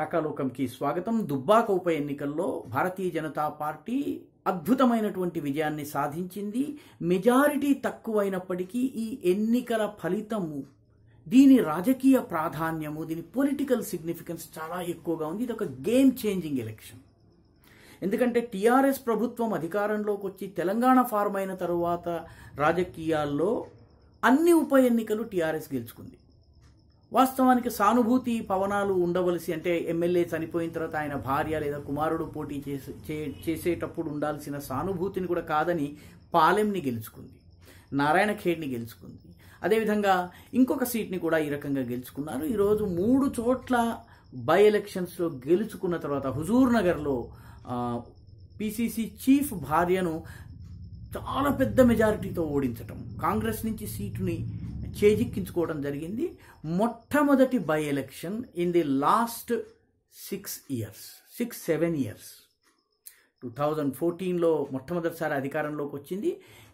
రకలోకంకి స్వాగతం దుబ్బాక ఉప ఎన్నికల్లో భారతీయ జనతా పార్టీ అద్భుతమైనటువంటి విజయాన్ని సాధించింది మెజారిటీ తక్కువైనప్పటికీ ఈ ఎన్నికల ఫలితము దీని రాజకీయ ప్రాధాన్యము దీని పొలిటికల్ సిగ్నిఫికెన్స్ చాలా ఎక్కువగా ఉంది ఇది ఒక గేమ్ చేంజింగ్ ఎలక్షన్ ఎందుకంటే టీఆర్ఎస్ ప్రభుత్వం అధికారంలోకి వచ్చి తెలంగాణ ఫార్మ్ అయిన తరువాత రాజకీయాల్లో అన్ని ఉప ఎన్నికలు టీఆర్ఎస్ గెలుచుకుంది వాస్తవానికి సానుభూతి పవనాలు ఉండవలసి అంటే ఎమ్మెల్యే చనిపోయిన తర్వాత ఆయన భార్య లేదా కుమారుడు పోటీ చేసే చేసేటప్పుడు ఉండాల్సిన సానుభూతిని కూడా కాదని పాలెంని గెలుచుకుంది నారాయణ ఖేడ్ని గెలుచుకుంది అదేవిధంగా ఇంకొక సీట్ని కూడా ఈ రకంగా గెలుచుకున్నారు ఈరోజు మూడు చోట్ల బై ఎలక్షన్స్లో గెలుచుకున్న తర్వాత హుజూర్నగర్లో పిసిసి చీఫ్ భార్యను చాలా పెద్ద మెజారిటీతో ఓడించటం కాంగ్రెస్ నుంచి సీటుని చేజిక్కించుకోవడం జరిగింది మొట్టమొదటి by election in the last six years six seven years two thousand ఫోర్టీన్లో మొట్టమొదటిసారి అధికారంలోకి వచ్చింది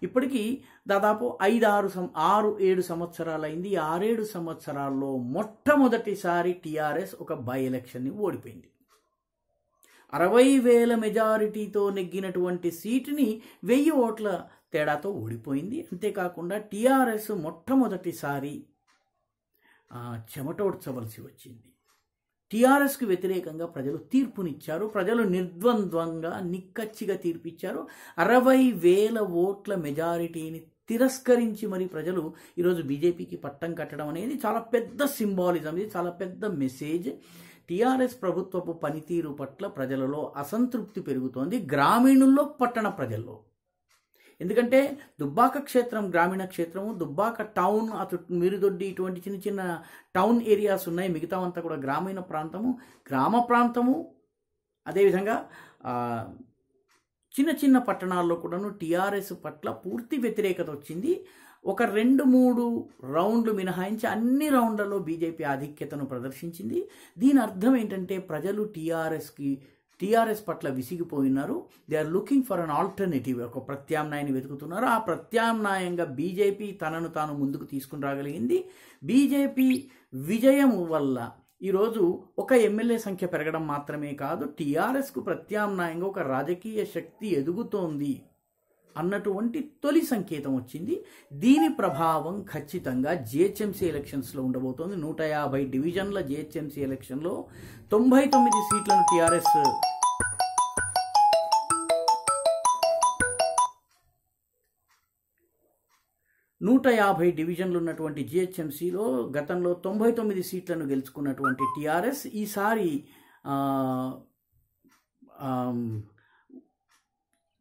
ఇప్పటికీ దాదాపు ఐదు ఆరు సం ఆరు ఏడు సంవత్సరాలైంది ఆరేడు సంవత్సరాల్లో మొట్టమొదటిసారి టీఆర్ఎస్ ఒక బై ఎలక్షన్ని ఓడిపోయింది అరవై వేల మెజారిటీతో నెగ్గినటువంటి సీటుని వెయ్యి ఓట్ల తేడాతో ఓడిపోయింది అంతేకాకుండా టీఆర్ఎస్ మొట్టమొదటిసారి చెమటోడ్చవలసి వచ్చింది టీఆర్ఎస్కు వ్యతిరేకంగా ప్రజలు తీర్పునిచ్చారు ప్రజలు నిర్ద్వంద్వంగా నిక్కచ్చిగా తీర్పిచ్చారు అరవై వేల ఓట్ల మెజారిటీని తిరస్కరించి మరి ప్రజలు ఈరోజు బీజేపీకి పట్టం కట్టడం అనేది చాలా పెద్ద సింబాలిజం ఇది చాలా పెద్ద మెసేజ్ టీఆర్ఎస్ ప్రభుత్వపు పనితీరు పట్ల ప్రజలలో అసంతృప్తి పెరుగుతోంది గ్రామీణుల్లో పట్టణ ప్రజల్లో ఎందుకంటే దుబ్బాక క్షేత్రం గ్రామీణ క్షేత్రము దుబ్బాక టౌన్ అటు మిరుదొడ్డి ఇటువంటి చిన్న చిన్న టౌన్ ఏరియాస్ ఉన్నాయి మిగతా అంతా కూడా గ్రామీణ ప్రాంతము గ్రామ ప్రాంతము అదేవిధంగా చిన్న చిన్న పట్టణాల్లో కూడాను టీఆర్ఎస్ పట్ల పూర్తి వ్యతిరేకత వచ్చింది ఒక రెండు మూడు రౌండ్లు మినహాయించి అన్ని రౌండ్లలో బీజేపీ ఆధిక్యతను ప్రదర్శించింది దీని అర్థం ఏంటంటే ప్రజలు టీఆర్ఎస్కి టీఆర్ఎస్ పట్ల విసిగిపోయినారు they are looking for an alternative ఒక ప్రత్యామ్నాయాన్ని వెతుకుతున్నారు ఆ ప్రత్యామ్నాయంగా బీజేపీ తనను తాను ముందుకు తీసుకుని రాగలిగింది బీజేపీ విజయం వల్ల ఈరోజు ఒక ఎమ్మెల్యే సంఖ్య పెరగడం మాత్రమే కాదు టీఆర్ఎస్కు ప్రత్యామ్నాయంగా ఒక రాజకీయ శక్తి ఎదుగుతోంది అన్నటువంటి తొలి సంకేతం వచ్చింది దీని ప్రభావం ఖచ్చితంగా జిహెచ్ఎంసీ ఎలక్షన్స్లో ఉండబోతోంది నూట యాభై డివిజన్ల జిహెచ్ఎంసీ ఎలక్షన్లో తొంభై తొమ్మిది సీట్లను టీఆర్ఎస్ నూట యాభై డివిజన్లు ఉన్నటువంటి జిహెచ్ఎంసీలో గతంలో తొంభై తొమ్మిది సీట్లను గెలుచుకున్నటువంటి టీఆర్ఎస్ ఈసారి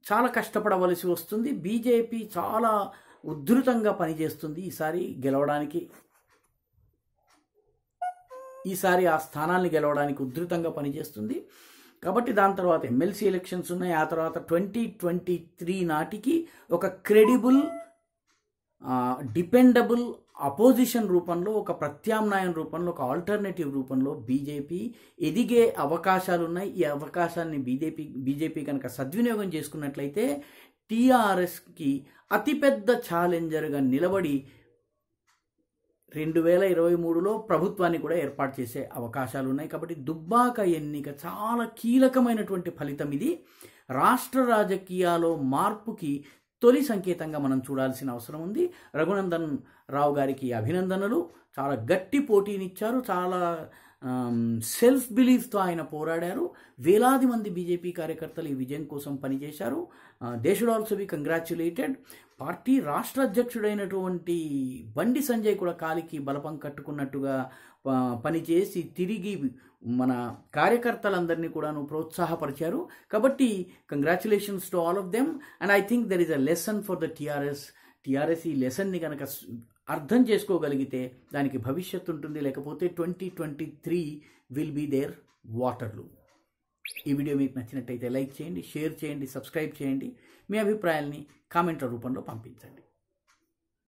చాలా కష్టపడవలసి వస్తుంది బీజేపీ చాలా ఉద్ధృతంగా పనిచేస్తుంది ఈసారి గెలవడానికి ఈసారి ఆ స్థానాన్ని గెలవడానికి ఉధృతంగా పనిచేస్తుంది కాబట్టి దాని తర్వాత ఎమ్మెల్సీ ఎలక్షన్స్ ఉన్నాయి ఆ తర్వాత ట్వంటీ ట్వంటీ త్రీ నాటికి ఒక క్రెడిబుల్ డిపెండబుల్ అపోజిషన్ రూపంలో ఒక ప్రత్యామ్నాయం రూపంలో ఒక ఆల్టర్నేటివ్ రూపంలో బీజేపీ ఎదిగే అవకాశాలు ఉన్నాయి ఈ అవకాశాన్ని బీజేపీ బీజేపీ కనుక సద్వినియోగం చేసుకున్నట్లయితే టీఆర్ఎస్కి అతిపెద్ద ఛాలెంజర్గా నిలబడి రెండు వేల ఇరవై మూడులో ప్రభుత్వాన్ని కూడా ఏర్పాటు చేసే అవకాశాలు ఉన్నాయి కాబట్టి దుబ్బాక ఎన్నిక చాలా కీలకమైనటువంటి ఫలితం ఇది రాష్ట్ర రాజకీయాల్లో మార్పుకి తొలి సంకేతంగా మనం చూడాల్సిన అవసరం ఉంది రఘునందన్ రావు గారికి అభినందనలు చాలా గట్టి పోటీనిచ్చారు చాలా సెల్ఫ్ బిలీఫ్తో ఆయన పోరాడారు వేలాది మంది బీజేపీ కార్యకర్తలు ఈ విజయం కోసం పనిచేశారు దేశుడు ఆల్సో బి కంగ్రాచ్యులేటెడ్ పార్టీ రాష్ట్ర అధ్యక్షుడైనటువంటి బండి సంజయ్ కూడా కాలికి బలపం కట్టుకున్నట్టుగా పనిచేసి తిరిగి మన కార్యకర్తలందరినీ కూడాను ప్రోత్సాహపరిచారు కాబట్టి congratulations to all of them and I think there is a lesson for the TRS TRS ఈ లెసన్ని కనుక అర్థం చేసుకోగలిగితే దానికి భవిష్యత్తు ఉంటుంది లేకపోతే twenty twenty three will be their Waterloo ఈ వీడియో మీకు నచ్చినట్టయితే లైక్ చేయండి షేర్ చేయండి సబ్స్క్రైబ్ చేయండి మీ అభిప్రాయాల్ని కామెంట్ల రూపంలో పంపించండి